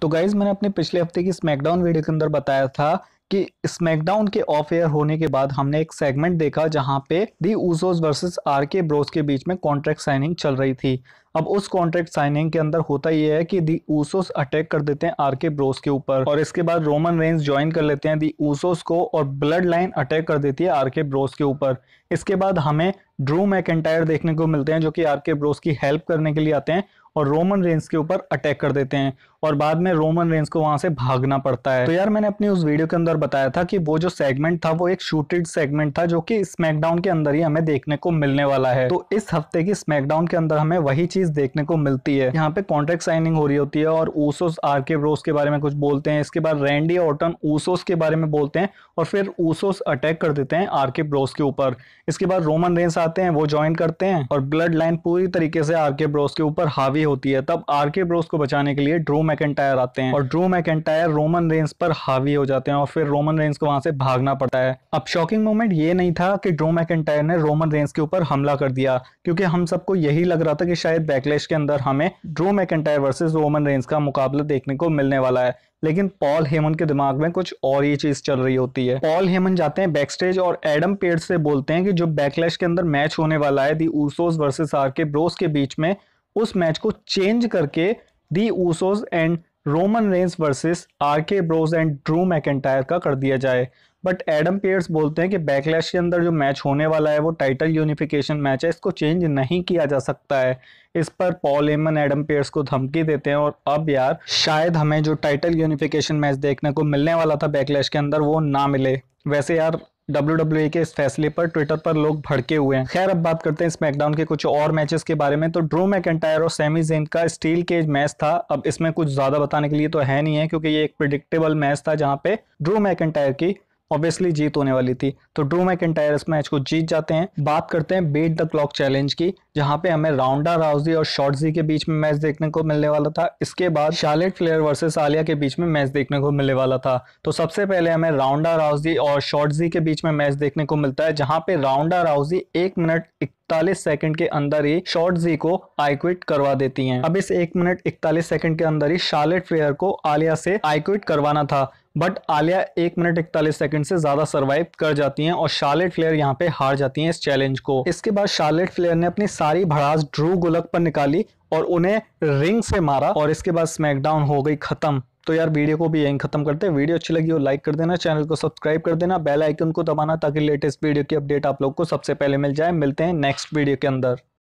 तो गाइज मैंने अपने पिछले हफ्ते की स्मैकडाउन वीडियो के अंदर बताया था कि स्मैकडाउन के ऑफ एयर होने के बाद हमने एक सेगमेंट देखा जहां पे the Usos versus R K Bros के बीच में कॉन्ट्रैक्ट साइनिंग चल रही थी अब उस कॉन्ट्रैक्ट साइनिंग के अंदर होता यह है कि दी ऊसोस अटैक कर देते हैं आर के ब्रोस के ऊपर और इसके बाद रोमन रेंज ज्वाइन कर लेते हैं दी ऊसोस को और ब्लड लाइन अटैक कर देती है आर के ब्रोस के ऊपर इसके बाद हमें ड्रू मैकेंटायर देखने को मिलते हैं जो कि आर के ब्रोस की हेल्प करने के लिए आते हैं और रोमन रेंज के ऊपर अटैक कर देते हैं और बाद में रोमन रेंज को वहां से भागना पड़ता है तो यार मैंने अपनी उस वीडियो के अंदर बताया था कि वो जो सेगमेंट था वो एक शूटेड सेगमेंट था जो कि स्मैकडाउन के अंदर ही हमें देखने को मिलने वाला है तो इस हफ्ते की स्मैकडाउन के अंदर हमें वही चीज देखने को मिलती है यहाँ पे कॉन्ट्रेक्ट साइनिंग हो रही होती है और ऊसोस आर के ब्रोस के बारे में कुछ बोलते हैं इसके बाद रैंडी ऑटन ऊसोस के बारे में बोलते हैं और फिर ऊसोस अटैक कर देते हैं आर के ब्रोस के ऊपर इसके बाद रोमन रेंस आते हैं वो ज्वाइन करते हैं और ब्लड लाइन पूरी तरीके से आर के ब्रोस के ऊपर हावी होती है तब आर के ब्रोस को बचाने के लिए ड्रो मैकेंटायर आते हैं और ड्रो मैकेंटायर रोमन रेंस पर हावी हो जाते हैं और फिर रोमन रेंस को वहां से भागना पड़ता है अब शॉकिंग मोमेंट ये नहीं था कि ड्रो मैकेंटायर ने रोमन रेंस के ऊपर हमला कर दिया क्योंकि हम सबको यही लग रहा था कि शायद बैकलेश के अंदर हमें Drew McIntyre versus Roman Reigns का मुकाबला देखने को मिलने वाला है लेकिन पॉल हेमन के दिमाग में कुछ और ये चीज चल रही होती है पॉल हेमन जाते हैं बैकस्टेज और एडम पेड से बोलते हैं कि जो बैकलैश के अंदर मैच होने वाला है the Usos versus R K Bros के बीच में उस मैच को चेंज करके the Usos and Roman Reigns versus R K Bros and Drew McIntyre का कर दिया जाए बट एडम पेयर्स बोलते हैं कि बैकलैश के अंदर जो मैच होने वाला है वो टाइटल यूनिफिकेशन मैच है इसको चेंज नहीं किया जा सकता है इस पर पॉल एमन एडम पेयर्स को धमकी देते हैं और अब यार शायद हमें जो टाइटल यूनिफिकेशन मैच देखने को मिलने वाला था बैकलैश के अंदर वो ना मिले वैसे यार डब्ल्यू e के इस फैसले पर ट्विटर पर लोग भड़के हुए हैं खैर अब बात करते हैं स्मैकडाउन के कुछ और मैचेस के बारे में तो ड्रो मैकेंटायर और सेमी जेन का स्टील केज मैच था अब इसमें कुछ ज्यादा बताने के लिए तो है नहीं है क्योंकि ये एक प्रिडिक्टेबल मैच था जहां पे ड्रो मैकेंटायर की ऑब्वियसली जीत होने वाली थी तो ड्रू मैकइंटायर इस मैच को जीत जाते हैं बात करते हैं बेट द क्लॉक चैलेंज की जहां पे हमें राउंडा राउजी और शॉर्टजी के बीच में मैच देखने को मिलने वाला था इसके बाद शार्लेट फ्लेयर वर्सेस आलिया के बीच में मैच देखने को मिलने वाला था तो सबसे पहले हमें राउंडा राउजी और शॉर्टजी के बीच में मैच देखने को मिलता है जहां पे राउंडा राउजी एक मिनट इकतालीस सेकंड के अंदर ही शॉर्ट जी को आईक्विट करवा देती हैं अब इस एक मिनट इकतालीस सेकंड के अंदर ही शार्लेट फ्लेयर को आलिया से आईक्विट करवाना था बट आलिया एक मिनट इकतालीस सेकंड से ज्यादा सरवाइव कर जाती हैं और शार्लेट फ्लेयर यहाँ पे हार जाती हैं इस चैलेंज को इसके बाद शार्लेट फ्लेयर ने अपनी सारी भड़ास ड्रू गुलक पर निकाली और उन्हें रिंग से मारा और इसके बाद स्मैकडाउन हो गई खत्म तो यार वीडियो को भी यहीं खत्म करते हैं वीडियो अच्छी लगी हो लाइक कर देना चैनल को सब्सक्राइब कर देना बेल आइकन को दबाना ताकि लेटेस्ट वीडियो की अपडेट आप लोग को सबसे पहले मिल जाए मिलते हैं नेक्स्ट वीडियो के अंदर